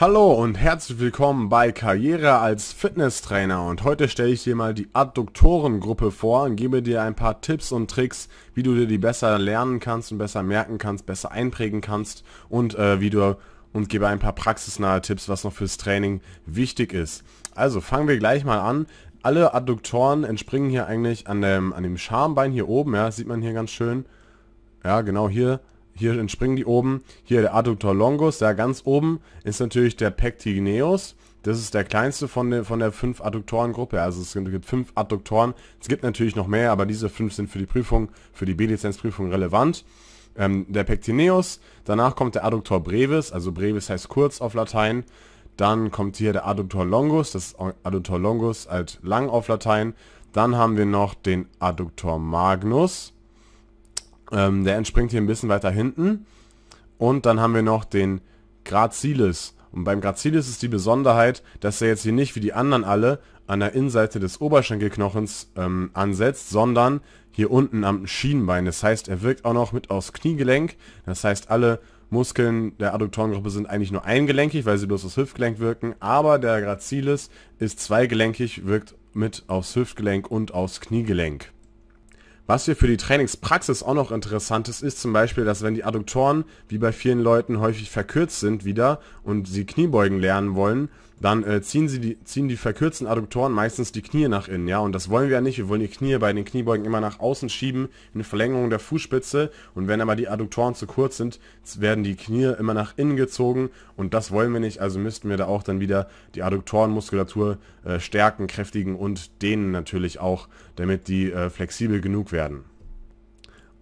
Hallo und herzlich willkommen bei Karriere als Fitnesstrainer und heute stelle ich dir mal die Adduktorengruppe vor und gebe dir ein paar Tipps und Tricks, wie du dir die besser lernen kannst und besser merken kannst, besser einprägen kannst und äh, wie du und gebe ein paar praxisnahe Tipps, was noch fürs Training wichtig ist. Also fangen wir gleich mal an. Alle Adduktoren entspringen hier eigentlich an dem, an dem Schambein hier oben, ja, sieht man hier ganz schön. Ja, genau hier hier entspringen die oben. Hier der Adductor longus, da ganz oben ist natürlich der Pectineus. Das ist der kleinste von der, von der 5 Adduktorengruppe. Also es gibt fünf Adduktoren. Es gibt natürlich noch mehr, aber diese fünf sind für die Prüfung, für die B-Lizenzprüfung relevant. Ähm, der Pectineus, danach kommt der Adductor brevis, also brevis heißt kurz auf Latein. Dann kommt hier der Adductor longus, das ist Adductor longus als lang auf Latein. Dann haben wir noch den Adductor magnus. Ähm, der entspringt hier ein bisschen weiter hinten. Und dann haben wir noch den Grazilis. Und beim Gracilis ist die Besonderheit, dass er jetzt hier nicht wie die anderen alle an der Innenseite des Oberschenkelknochens ähm, ansetzt, sondern hier unten am Schienbein. Das heißt, er wirkt auch noch mit aufs Kniegelenk. Das heißt, alle Muskeln der Adduktorengruppe sind eigentlich nur eingelenkig, weil sie bloß aufs Hüftgelenk wirken. Aber der Gracilis ist zweigelenkig, wirkt mit aufs Hüftgelenk und aufs Kniegelenk. Was hier für die Trainingspraxis auch noch interessant ist, ist zum Beispiel, dass wenn die Adduktoren, wie bei vielen Leuten, häufig verkürzt sind wieder und sie Kniebeugen lernen wollen, dann äh, ziehen, sie die, ziehen die verkürzten Adduktoren meistens die Knie nach innen, ja, und das wollen wir ja nicht. Wir wollen die Knie bei den Kniebeugen immer nach außen schieben, in eine Verlängerung der Fußspitze und wenn aber die Adduktoren zu kurz sind, werden die Knie immer nach innen gezogen und das wollen wir nicht, also müssten wir da auch dann wieder die Adduktorenmuskulatur äh, stärken, kräftigen und dehnen natürlich auch, damit die äh, flexibel genug werden werden.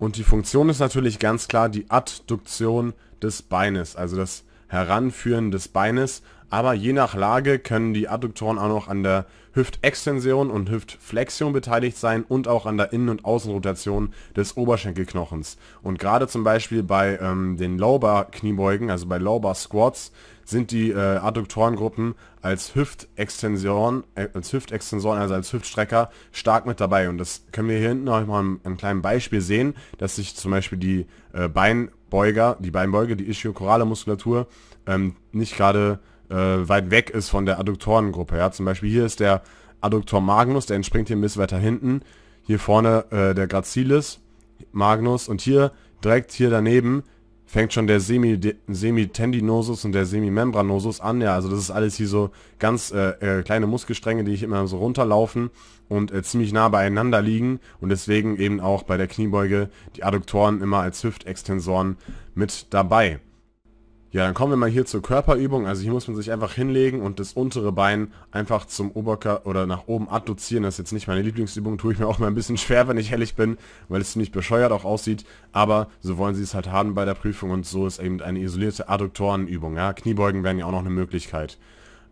Und die Funktion ist natürlich ganz klar die Adduktion des Beines, also das Heranführen des Beines, aber je nach Lage können die Adduktoren auch noch an der Hüftextension und Hüftflexion beteiligt sein und auch an der Innen- und Außenrotation des Oberschenkelknochens. Und gerade zum Beispiel bei ähm, den Lowbar-Kniebeugen, also bei Lowbar-Squats, sind die äh, Adduktorengruppen als Hüftextension, äh, als Hüftextension, also als Hüftstrecker stark mit dabei. Und das können wir hier hinten auch mal ein, kleinen Beispiel sehen, dass sich zum Beispiel die äh, Bein Beuger, die Beinbeuge, die ischiochorale Muskulatur, ähm, nicht gerade äh, weit weg ist von der Adduktorengruppe. Ja? Zum Beispiel hier ist der Adduktor Magnus, der entspringt hier ein bisschen weiter hinten. Hier vorne äh, der Gracilis Magnus und hier direkt hier daneben fängt schon der Semi, Semitendinosus und der Semimembranosus an. Ja, also das ist alles hier so ganz äh, äh, kleine Muskelstränge, die ich immer so runterlaufen und äh, ziemlich nah beieinander liegen und deswegen eben auch bei der Kniebeuge die Adduktoren immer als Hüftextensoren mit dabei. Ja, dann kommen wir mal hier zur Körperübung. Also hier muss man sich einfach hinlegen und das untere Bein einfach zum Oberkörper oder nach oben adduzieren. Das ist jetzt nicht meine Lieblingsübung, tue ich mir auch mal ein bisschen schwer, wenn ich ehrlich bin, weil es ziemlich bescheuert auch aussieht. Aber so wollen sie es halt haben bei der Prüfung und so ist eben eine isolierte Adduktorenübung. Ja, Kniebeugen wären ja auch noch eine Möglichkeit.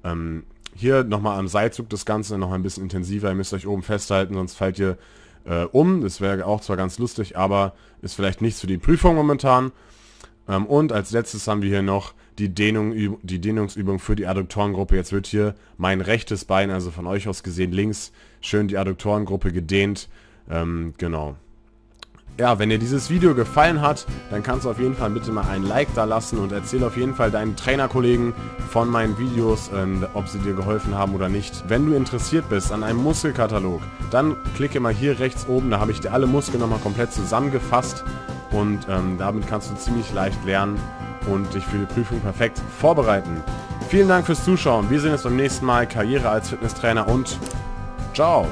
Ähm, hier nochmal am Seilzug das Ganze noch ein bisschen intensiver. Ihr müsst euch oben festhalten, sonst fallt ihr äh, um. Das wäre auch zwar ganz lustig, aber ist vielleicht nichts für die Prüfung momentan. Ähm, und als letztes haben wir hier noch die, Dehnung, die Dehnungsübung für die Adduktorengruppe. Jetzt wird hier mein rechtes Bein, also von euch aus gesehen links, schön die Adduktorengruppe gedehnt. Ähm, genau ja, wenn dir dieses Video gefallen hat, dann kannst du auf jeden Fall bitte mal ein Like da lassen und erzähl auf jeden Fall deinen Trainerkollegen von meinen Videos, ähm, ob sie dir geholfen haben oder nicht. Wenn du interessiert bist an einem Muskelkatalog, dann klicke mal hier rechts oben, da habe ich dir alle Muskeln nochmal komplett zusammengefasst und ähm, damit kannst du ziemlich leicht lernen und dich für die Prüfung perfekt vorbereiten. Vielen Dank fürs Zuschauen, wir sehen uns beim nächsten Mal, Karriere als Fitnesstrainer und ciao!